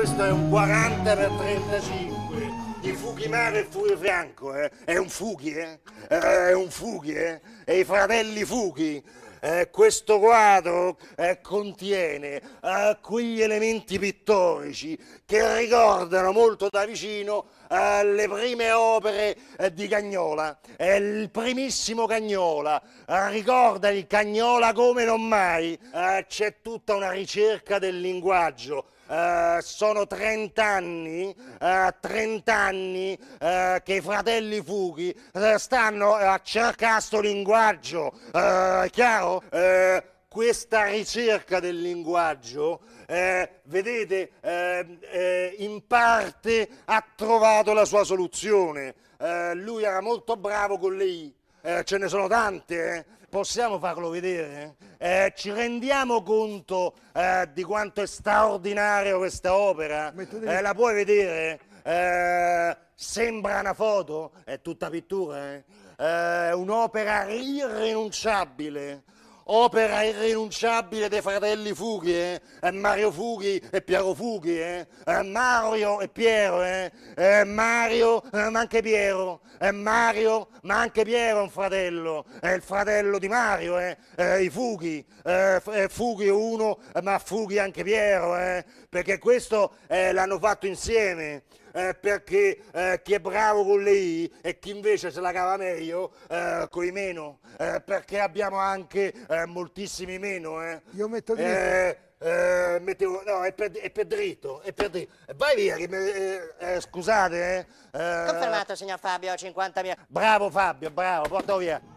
questo è un 40 per 35 di Fugimare e Furio Franco, eh? è un fughi, eh? eh? è un fughi, eh? e i fratelli fughi. Eh, questo quadro eh, contiene eh, quegli elementi pittorici che ricordano molto da vicino eh, le prime opere eh, di Cagnola, è il primissimo Cagnola, eh, ricorda il Cagnola come non mai, eh, c'è tutta una ricerca del linguaggio, Uh, sono 30 anni, uh, 30 anni uh, che i fratelli Fughi stanno a cercare questo linguaggio, è chiaro? questa ricerca del linguaggio, vedete, ehm, in parte ha trovato la sua soluzione. Eh, lui era molto bravo con le I, eh, ce ne sono tante, eh? possiamo farlo vedere? Eh, ci rendiamo conto eh, di quanto è straordinaria questa opera? Eh, la puoi vedere? Eh, sembra una foto, è tutta pittura, è un'opera irrinunciabile opera irrinunciabile dei fratelli Fughi, eh? Mario Fughi e Piero Fughi, eh? Mario e Piero, eh? Mario eh, ma anche Piero, Mario ma anche Piero è un fratello, è il fratello di Mario, eh? i Fughi, Fughi uno ma Fughi anche Piero, eh? perché questo l'hanno fatto insieme eh, perché eh, chi è bravo con le I e chi invece se la cava meglio eh, con i meno, eh, perché abbiamo anche eh, moltissimi meno. Eh. Io metto dritto. mettevo, no, è per, è per, dritto, è per dritto. Vai via, me, scusate. Eh, Confermato, signor Fabio, 50.000. Bravo Fabio, bravo, porto via.